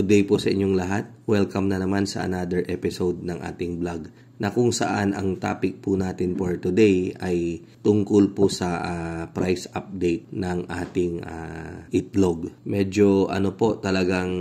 Good day po sa inyong lahat. Welcome na naman sa another episode ng ating vlog na kung saan ang topic po natin for today ay tungkol po sa uh, price update ng ating uh, itlog. Medyo ano po talagang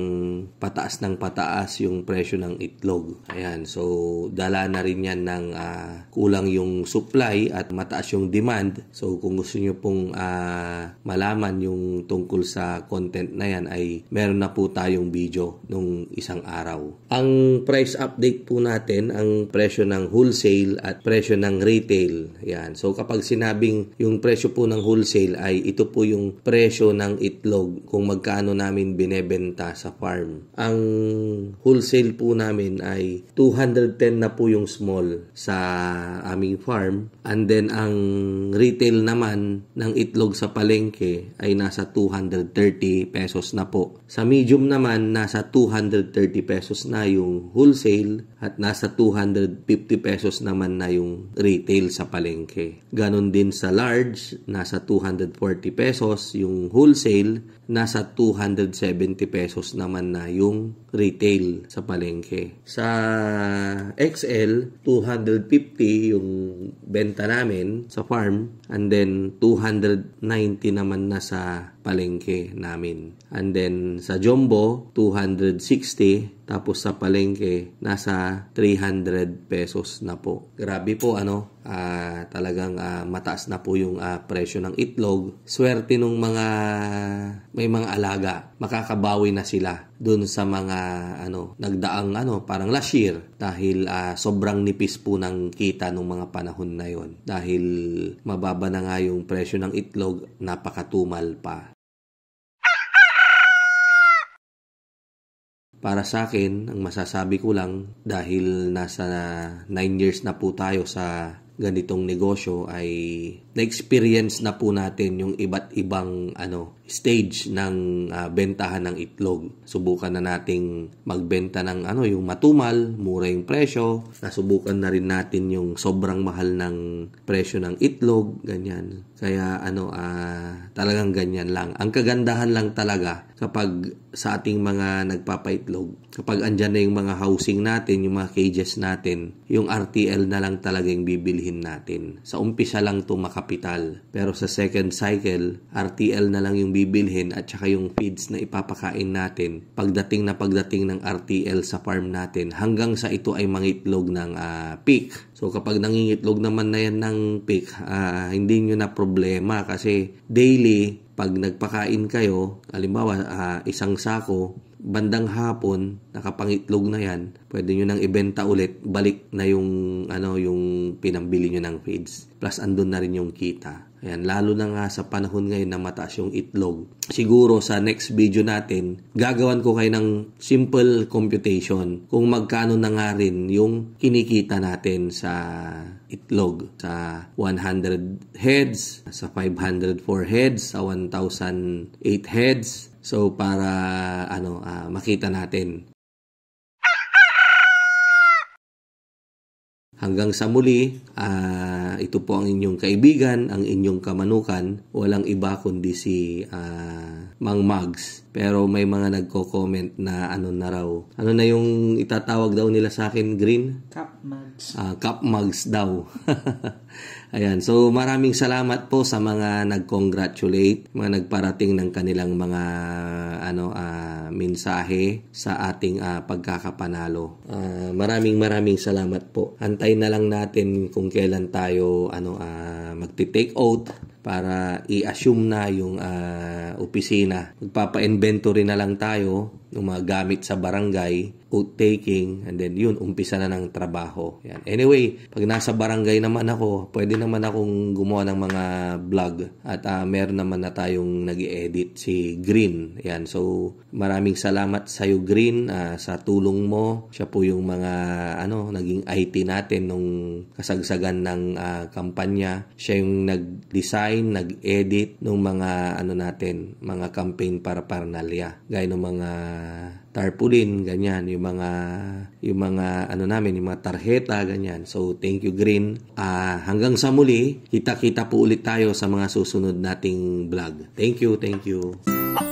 pataas ng pataas yung presyo ng itlog. Ayan, so dala na rin yan ng uh, kulang yung supply at mataas yung demand. So kung gusto nyo pong uh, malaman yung tungkol sa content na yan ay meron na po tayong video nung isang araw. Ang price update po natin, ang presyo ng wholesale at presyo ng retail. Yan. So kapag sinabing yung presyo po ng wholesale ay ito po yung presyo ng itlog kung magkano namin binebenta sa farm. Ang wholesale po namin ay 210 na po yung small sa aming farm and then ang retail naman ng itlog sa palengke ay nasa 230 pesos na po. Sa medium naman nasa 230 pesos na yung wholesale at nasa 250 50 pesos naman na yung retail sa palengke. Ganon din sa large, nasa 240 pesos. Yung wholesale, nasa 270 pesos naman na yung retail sa palengke. Sa XL, 250 yung benta namin sa farm. And then, 290 naman na sa palengke namin. And then sa Jumbo, 260. Tapos sa palengke, nasa 300 pesos na po. Grabe po ano, uh, talagang uh, mataas na po yung uh, presyo ng itlog. Swerte nung mga may mga alaga, makakabawi na sila dun sa mga ano, nagdaang ano, parang last year dahil uh, sobrang nipis po ng kita nung mga panahon na yon dahil mababa na nga yung presyo ng itlog, napakatumal pa. Para sa akin, ang masasabi ko lang dahil nasa 9 years na po tayo sa ganitong negosyo ay na-experience na po natin yung iba't ibang ano stage ng uh, bentahan ng itlog. Subukan na nating magbenta ng ano yung matumal, mura yung presyo. Nasubukan na rin natin yung sobrang mahal ng presyo ng itlog, ganyan. Kaya ano uh, talagang ganyan lang. Ang kagandahan lang talaga kapag sa ating mga nagpapaitlog, kapag andyan na yung mga housing natin, yung mga cages natin, yung RTL na lang talaga yung bibilihin sabihin natin. Sa umpisa lang to makapital. Pero sa second cycle, RTL na lang yung bibilhin at saka yung feeds na ipapakain natin pagdating na pagdating ng RTL sa farm natin hanggang sa ito ay mangitlog ng uh, peak. So kapag nangingitlog naman na yan ng peak, uh, hindi nyo na problema kasi daily pag nagpakain kayo, halimbawa uh, isang sako, bandang hapon, nakapangitlog na yan, pwede nyo nang ibenta ulit, balik na yung, ano, yung pinambili nyo ng feeds. Plus, andun na rin yung kita. Ayan, lalo na nga sa panahon ngayon na mataas yung itlog. Siguro sa next video natin, gagawan ko kayo ng simple computation kung magkano na nga rin yung kinikita natin sa itlog. Sa 100 heads, sa 504 heads, sa 1,008 heads. So para ano uh, makita natin Hanggang sa muli, uh, ito po ang inyong kaibigan, ang inyong kamanukan. Walang iba kundi si uh, Mang Mags. Pero may mga nagko-comment na ano na raw. Ano na yung itatawag daw nila sa akin, Green? Cup Mags. Uh, cup Mags daw. Ayan, so maraming salamat po sa mga nag-congratulate, mga nagparating ng kanilang mga ano uh, mensahe sa ating uh, pagkakapanalo. Uh, maraming maraming salamat po. Antay na lang natin kung kailan tayo ano uh, magti-take out para i-assume na yung uh, opisina. Magpapa-inventory na lang tayo umagamit sa barangay, oath taking, and then yun, umpisa na ng trabaho. Yan. Anyway, pag nasa barangay naman ako, pwede naman akong gumawa ng mga vlog at uh, meron naman na tayong nag edit si Green. Yan. So, maraming salamat sa iyo Green uh, sa tulong mo. Siya po yung mga ano, naging IT natin nung kasagsagan ng uh, kampanya. Siya yung nag-design, nag-edit ng mga ano natin, mga campaign para parnalya. Gaya ng mga tarpaulin, ganyan, yung mga yung mga ano namin, yung mga tarheta, ganyan. So, thank you Green. Uh, hanggang sa muli, kita-kita po ulit tayo sa mga susunod nating vlog. Thank you, thank you.